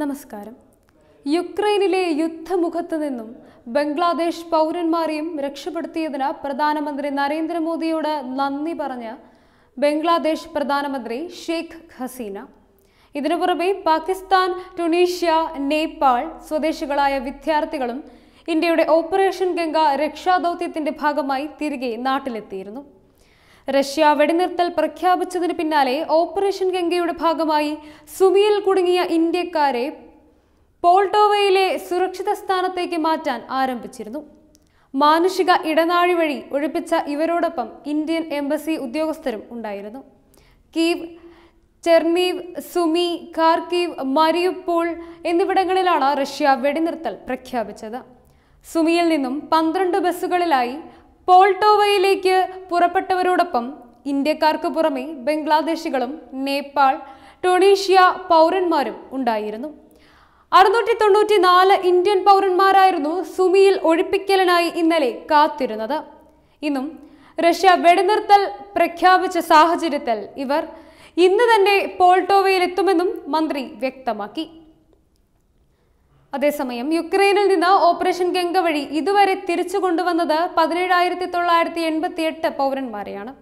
നമസ്കാരം യുക്രൈനിലെ യുദ്ധമുഖത്ത് നിന്നും ബംഗ്ലാദേശ് പൗരന്മാരെയും രക്ഷപ്പെടുത്തിയതിന് പ്രധാനമന്ത്രി നരേന്ദ്രമോദിയോട് നന്ദി പറഞ്ഞ് ബംഗ്ലാദേശ് പ്രധാനമന്ത്രി ഷെയ്ഖ് ഹസീന ഇതിനു പുറമെ പാകിസ്ഥാൻ ടുണീഷ്യ നേപ്പാൾ സ്വദേശികളായ വിദ്യാർത്ഥികളും ഇന്ത്യയുടെ ഓപ്പറേഷൻ ഗംഗ രക്ഷാദൗത്യത്തിന്റെ ഭാഗമായി തിരികെ നാട്ടിലെത്തിയിരുന്നു റഷ്യ വെടിനിർത്തൽ പ്രഖ്യാപിച്ചതിന് പിന്നാലെ ഓപ്പറേഷൻ ഗംഗയുടെ ഭാഗമായി സുമിയിൽ കുടുങ്ങിയ ഇന്ത്യക്കാരെ പോൾട്ടോവയിലെ സുരക്ഷിത സ്ഥാനത്തേക്ക് മാറ്റാൻ ആരംഭിച്ചിരുന്നു മാനുഷിക ഇടനാഴി വഴി ഒഴിപ്പിച്ച ഇവരോടൊപ്പം ഇന്ത്യൻ എംബസി ഉദ്യോഗസ്ഥരും ഉണ്ടായിരുന്നു Kyiv Chernihiv Sumy Kharkiv Mariupol എന്നിവിടങ്ങളിലാണ് റഷ്യ വെടിനിർത്തൽ പ്രഖ്യാപിച്ചത് സുമിയിൽ നിന്നും പന്ത്രണ്ട് ബസ്സുകളിലായി പോൾട്ടോവയിലേക്ക് പുറപ്പെട്ടവരോടൊപ്പം ഇന്ത്യക്കാർക്ക് പുറമെ ബംഗ്ലാദേശികളും നേപ്പാൾ ടൊണീഷ്യ പൗരന്മാരും ഉണ്ടായിരുന്നു അറുന്നൂറ്റി തൊണ്ണൂറ്റി നാല് ഇന്ത്യൻ പൗരന്മാരായിരുന്നു സുമിയിൽ ഒഴിപ്പിക്കലിനായി ഇന്നലെ കാത്തിരുന്നത് ഇന്നും റഷ്യ വെടിനിർത്തൽ പ്രഖ്യാപിച്ച സാഹചര്യത്തിൽ ഇവർ ഇന്ന് തന്നെ പോൾട്ടോവയിലെത്തുമെന്നും മന്ത്രി വ്യക്തമാക്കി അതേസമയം യുക്രൈനിൽ നിന്ന് ഓപ്പറേഷൻ ഗംഗ വഴി ഇതുവരെ തിരിച്ചു കൊണ്ടുവന്നത് പതിനേഴായിരത്തി തൊള്ളായിരത്തി എൺപത്തി എട്ട് പൗരന്മാരെയാണ്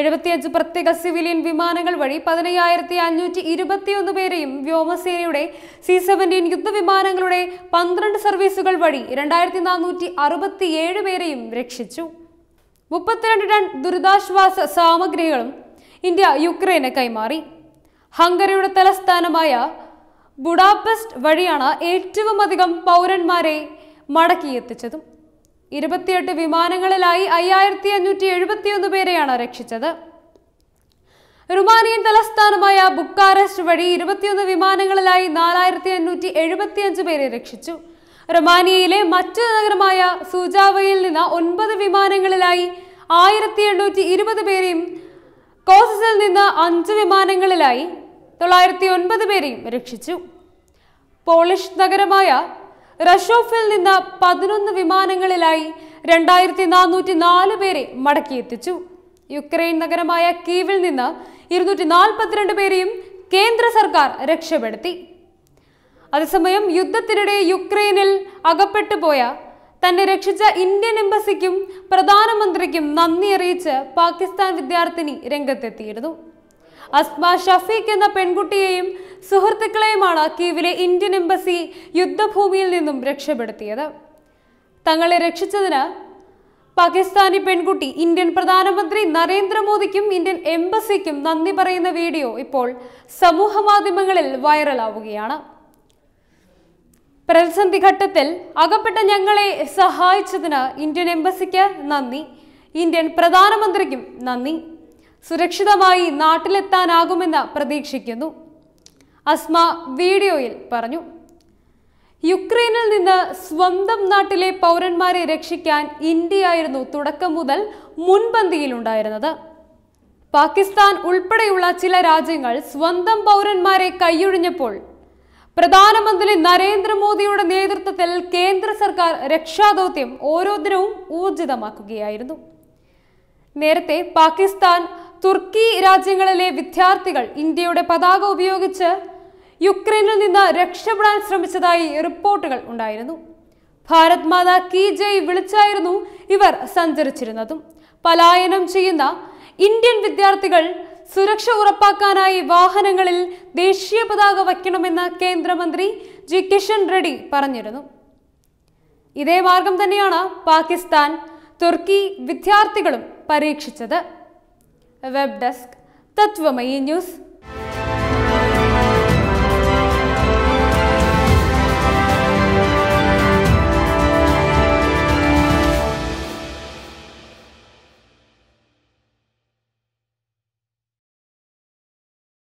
എഴുപത്തിയഞ്ച് പ്രത്യേക സിവിലിയൻ വിമാനങ്ങൾ വഴി പതിനയ്യായിരത്തി അഞ്ഞൂറ്റി ഇരുപത്തിയൊന്ന് പേരെയും വ്യോമസേനയുടെ സി സെവൻറ്റീൻ യുദ്ധവിമാനങ്ങളുടെ പന്ത്രണ്ട് സർവീസുകൾ വഴി രണ്ടായിരത്തി നാനൂറ്റി അറുപത്തി ഏഴ് പേരെയും രക്ഷിച്ചു മുപ്പത്തിരണ്ട് ടൺ ദുരിതാശ്വാസ സാമഗ്രികളും ഇന്ത്യ യുക്രൈന് കൈമാറി ഹംഗറിയുടെ തലസ്ഥാനമായ ബുഡാപെസ്റ്റ് വഴിയാണ് ഏറ്റവും അധികം പൗരന്മാരെ മടക്കിയെത്തിച്ചതും ഇരുപത്തിയെട്ട് വിമാനങ്ങളിലായി അയ്യായിരത്തി അഞ്ഞൂറ്റി എഴുപത്തിയൊന്ന് പേരെയാണ് രക്ഷിച്ചത് റുമാനിയൻ തലസ്ഥാനമായ ബുക്കാരസ്റ്റ് വഴി ഇരുപത്തിയൊന്ന് വിമാനങ്ങളിലായി നാലായിരത്തി അഞ്ഞൂറ്റി എഴുപത്തിയഞ്ച് പേരെ രക്ഷിച്ചു റുമാനിയയിലെ മറ്റു നഗരമായ സൂജാവയിൽ നിന്ന് ഒൻപത് വിമാനങ്ങളിലായി ആയിരത്തി എണ്ണൂറ്റി ഇരുപത് പേരെയും കോസസിൽ നിന്ന് അഞ്ച് വിമാനങ്ങളിലായി തൊള്ളായിരത്തി ഒൻപത് പേരെയും രക്ഷിച്ചു പോളിഷ് നഗരമായ റഷോഫിൽ നിന്ന് പതിനൊന്ന് വിമാനങ്ങളിലായി രണ്ടായിരത്തി നാനൂറ്റി നാല് പേരെ മടക്കിയെത്തിച്ചു യുക്രൈൻ നഗരമായ കീവിൽ നിന്ന് ഇരുന്നൂറ്റി നാൽപ്പത്തിരണ്ട് പേരെയും കേന്ദ്ര സർക്കാർ രക്ഷപ്പെടുത്തി അതേസമയം യുദ്ധത്തിനിടെ യുക്രൈനിൽ അകപ്പെട്ടു പോയ തന്നെ രക്ഷിച്ച ഇന്ത്യൻ എംബസിക്കും പ്രധാനമന്ത്രിക്കും നന്ദി അറിയിച്ച് പാകിസ്ഥാൻ വിദ്യാർത്ഥിനി രംഗത്തെത്തിയിരുന്നു അസ്മ ഷഫീഖ് എന്ന പെൺകുട്ടിയെയും സുഹൃത്തുക്കളെയുമാണ് കീവിലെ ഇന്ത്യൻ എംബസി യുദ്ധഭൂമിയിൽ നിന്നും രക്ഷപ്പെടുത്തിയത് തങ്ങളെ രക്ഷിച്ചതിന് പാകിസ്ഥാനി പെൺകുട്ടി ഇന്ത്യൻ പ്രധാനമന്ത്രി നരേന്ദ്രമോദിക്കും ഇന്ത്യൻ എംബസിക്കും നന്ദി പറയുന്ന വീഡിയോ ഇപ്പോൾ സമൂഹ മാധ്യമങ്ങളിൽ വൈറലാവുകയാണ് പ്രതിസന്ധി ഘട്ടത്തിൽ അകപ്പെട്ട ഞങ്ങളെ സഹായിച്ചതിന് ഇന്ത്യൻ എംബസിക്ക് നന്ദി ഇന്ത്യൻ പ്രധാനമന്ത്രിക്കും നന്ദി സുരക്ഷിതമായി നാട്ടിലെത്താനാകുമെന്ന് പ്രതീക്ഷിക്കുന്നു അസ്മ വീഡിയോയിൽ പറഞ്ഞു യുക്രൈനിൽ നിന്ന് സ്വന്തം നാട്ടിലെ പൗരന്മാരെ രക്ഷിക്കാൻ ഇന്ത്യയായിരുന്നു തുടക്കം മുതൽ മുൻപന്തിയിലുണ്ടായിരുന്നത് പാകിസ്ഥാൻ ഉൾപ്പെടെയുള്ള ചില രാജ്യങ്ങൾ സ്വന്തം പൗരന്മാരെ കൈയൊഴിഞ്ഞപ്പോൾ പ്രധാനമന്ത്രി നരേന്ദ്രമോദിയുടെ നേതൃത്വത്തിൽ കേന്ദ്ര സർക്കാർ രക്ഷാദൗത്യം ഓരോ ദിനവും ഊർജിതമാക്കുകയായിരുന്നു നേരത്തെ പാകിസ്ഥാൻ തുർക്കി രാജ്യങ്ങളിലെ വിദ്യാർത്ഥികൾ ഇന്ത്യയുടെ പതാക ഉപയോഗിച്ച് യുക്രൈനിൽ നിന്ന് രക്ഷപ്പെടാൻ ശ്രമിച്ചതായി റിപ്പോർട്ടുകൾ ഉണ്ടായിരുന്നു ഭാരത് മാത കി ജയ് വിളിച്ചായിരുന്നു ഇവർ സഞ്ചരിച്ചിരുന്നതും പലായനം ചെയ്യുന്ന ഇന്ത്യൻ വിദ്യാർത്ഥികൾ സുരക്ഷ ഉറപ്പാക്കാനായി വാഹനങ്ങളിൽ ദേശീയ പതാക വയ്ക്കണമെന്ന് കേന്ദ്രമന്ത്രി ജി കിഷൻ റെഡ്ഡി പറഞ്ഞിരുന്നു ഇതേ മാർഗം തന്നെയാണ് പാകിസ്ഥാൻ തുർക്കി വിദ്യാർത്ഥികളും പരീക്ഷിച്ചത് web desk, Tatvamayi News.